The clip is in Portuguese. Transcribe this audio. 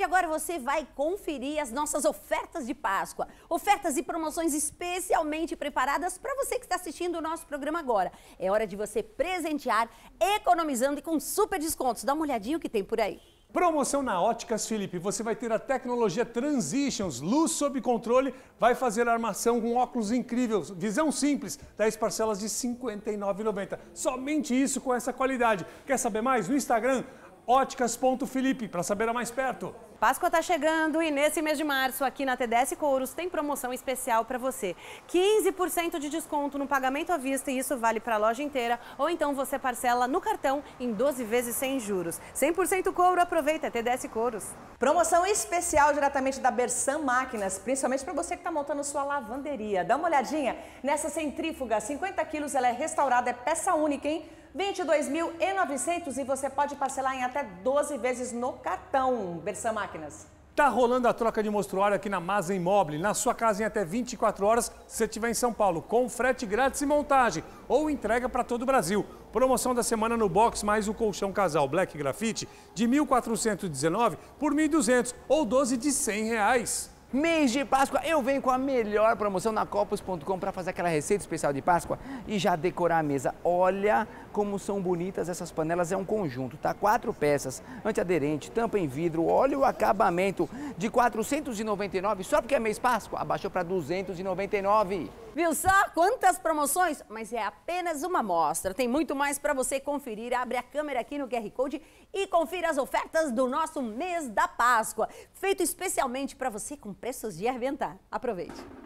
de agora você vai conferir as nossas ofertas de Páscoa. Ofertas e promoções especialmente preparadas para você que está assistindo o nosso programa agora. É hora de você presentear, economizando e com super descontos. Dá uma olhadinha o que tem por aí. Promoção na Óticas Felipe. Você vai ter a tecnologia Transitions, luz sob controle, vai fazer armação com óculos incríveis, visão simples, 10 parcelas de R$ 59,90. Somente isso com essa qualidade. Quer saber mais? No Instagram, óticas.felipe, para saber a mais perto. Páscoa está chegando e nesse mês de março, aqui na TDS Couros, tem promoção especial para você. 15% de desconto no pagamento à vista e isso vale para a loja inteira ou então você parcela no cartão em 12 vezes sem juros. 100% couro, aproveita, TDS Couros. Promoção especial diretamente da Bersan Máquinas, principalmente para você que está montando sua lavanderia. Dá uma olhadinha nessa centrífuga, 50 quilos, ela é restaurada, é peça única, hein? 22.900 e você pode parcelar em até 12 vezes no cartão. Berçan Máquinas. Tá rolando a troca de mostruário aqui na Masa Imóvel, na sua casa em até 24 horas, se você estiver em São Paulo, com frete grátis e montagem, ou entrega para todo o Brasil. Promoção da semana no box mais o colchão casal Black Grafite de 1.419 por 1.200 ou 12 de 100 reais. Mês de Páscoa, eu venho com a melhor promoção na copos.com para fazer aquela receita especial de Páscoa e já decorar a mesa. Olha como são bonitas essas panelas, é um conjunto, tá? Quatro peças, antiaderente, tampa em vidro, olha o acabamento de 499, só porque é mês Páscoa, abaixou para 299. Viu só quantas promoções? Mas é apenas uma amostra, tem muito mais para você conferir. Abre a câmera aqui no QR Code e confira as ofertas do nosso mês da Páscoa, feito especialmente para você com preços de arrebentar. Aproveite!